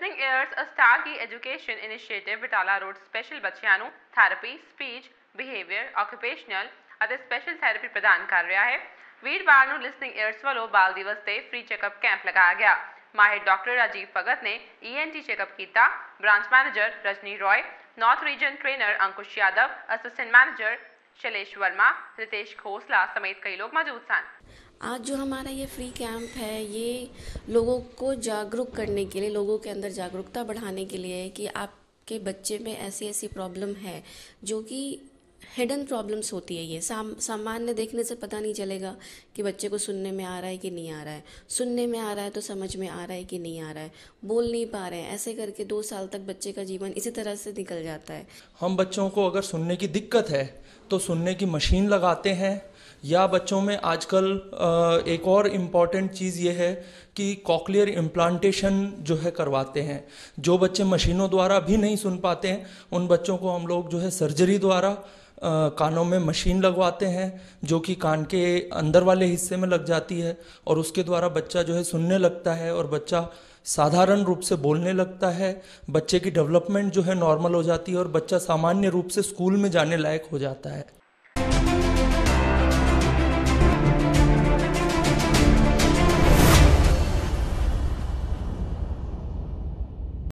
listening ears ਅ star ਕੀ education initiative Batala road special ਬੱਚਿਆਂ ਨੂੰ ਥੈਰੇਪੀ ਸਪੀਚ ਬਿਹੇਵੀਅਰ ਆਕੂਪੇਸ਼ਨਲ ਅਤੇ ਸਪੈਸ਼ਲ ਥੈਰੇਪੀ ਪ੍ਰਦਾਨ ਕਰ ਰਿਹਾ ਹੈ ਵੀਰਵਾਰ ਨੂੰ ਲਿਸਨਿੰਗ ਏਅਰਸ ਵੱਲੋਂ ਬਾਲ ਦਿਵਸ ਤੇ ਫ੍ਰੀ ਚੈੱਕਅਪ ਕੈਂਪ ਲਗਾਇਆ ਗਿਆ ਮਾਹਿਰ ਡਾਕਟਰ ਰਾਜੀਵ ਭਗਤ ਨੇ ਈਐਨਟੀ e ਚੈੱਕਅਪ ਕੀਤਾ branch manager Rajni Roy north region trainer Ankush Yadav assistant manager Shailesh Verma Ritesh Khosla समेत कई लोग मौजूद सन आज जो हमारा ये फ्री कैंप है ये लोगों को जागरूक करने के लिए लोगों के अंदर जागरूकता बढ़ाने के लिए कि आपके बच्चे में ऐसी ऐसी प्रॉब्लम है जो कि हिडन प्रॉब्लम्स होती है ये साम सामान्य देखने से पता नहीं चलेगा कि बच्चे को सुनने में आ रहा है कि नहीं आ रहा है सुनने में आ रहा है तो समझ में आ रहा है कि नहीं आ रहा है बोल नहीं पा रहे हैं ऐसे करके दो साल तक बच्चे का जीवन इसी तरह से निकल जाता है हम बच्चों को अगर सुनने की दिक्कत है तो सुनने की मशीन लगाते हैं या बच्चों में आजकल एक और इम्पॉर्टेंट चीज़ ये है कि कॉकलियर इम्प्लांटेशन जो है करवाते हैं जो बच्चे मशीनों द्वारा भी नहीं सुन पाते हैं उन बच्चों को हम लोग जो है सर्जरी द्वारा कानों में मशीन लगवाते हैं जो कि कान के अंदर वाले हिस्से में लग जाती है और उसके द्वारा बच्चा जो है सुनने लगता है और बच्चा साधारण रूप से बोलने लगता है बच्चे की डेवलपमेंट जो है नॉर्मल हो जाती है और बच्चा सामान्य रूप से स्कूल में जाने लायक हो जाता है